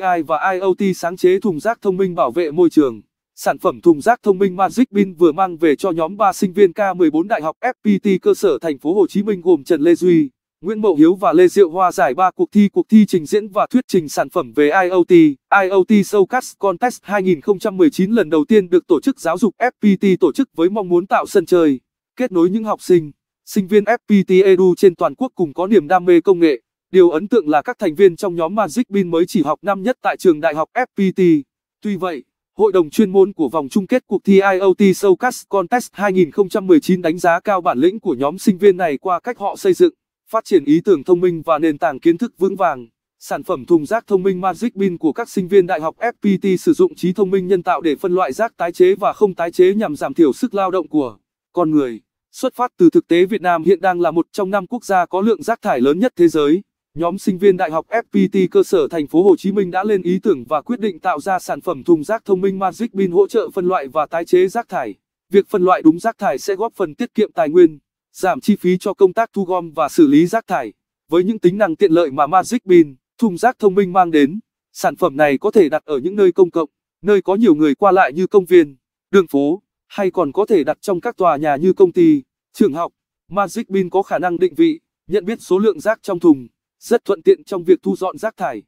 AI và IoT sáng chế thùng rác thông minh bảo vệ môi trường. Sản phẩm thùng rác thông minh Magic Bin vừa mang về cho nhóm 3 sinh viên K14 Đại học FPT cơ sở thành phố Hồ Chí Minh gồm Trần Lê Duy, Nguyễn Mậu Hiếu và Lê Diệu Hoa giải 3 cuộc thi cuộc thi trình diễn và thuyết trình sản phẩm về IoT. IoT Showcase Contest 2019 lần đầu tiên được tổ chức giáo dục FPT tổ chức với mong muốn tạo sân chơi, kết nối những học sinh, sinh viên FPT Edu trên toàn quốc cùng có niềm đam mê công nghệ. Điều ấn tượng là các thành viên trong nhóm Magic Bean mới chỉ học năm nhất tại trường đại học FPT. Tuy vậy, hội đồng chuyên môn của vòng chung kết cuộc thi IoT Showcase Contest 2019 đánh giá cao bản lĩnh của nhóm sinh viên này qua cách họ xây dựng, phát triển ý tưởng thông minh và nền tảng kiến thức vững vàng. Sản phẩm thùng rác thông minh Magic Bean của các sinh viên đại học FPT sử dụng trí thông minh nhân tạo để phân loại rác tái chế và không tái chế nhằm giảm thiểu sức lao động của con người. Xuất phát từ thực tế Việt Nam hiện đang là một trong năm quốc gia có lượng rác thải lớn nhất thế giới nhóm sinh viên đại học FPT cơ sở thành phố Hồ Chí Minh đã lên ý tưởng và quyết định tạo ra sản phẩm thùng rác thông minh Magic Bin hỗ trợ phân loại và tái chế rác thải. Việc phân loại đúng rác thải sẽ góp phần tiết kiệm tài nguyên, giảm chi phí cho công tác thu gom và xử lý rác thải. Với những tính năng tiện lợi mà Magic Bin, thùng rác thông minh mang đến, sản phẩm này có thể đặt ở những nơi công cộng, nơi có nhiều người qua lại như công viên, đường phố, hay còn có thể đặt trong các tòa nhà như công ty, trường học. Magic Bin có khả năng định vị, nhận biết số lượng rác trong thùng rất thuận tiện trong việc thu dọn rác thải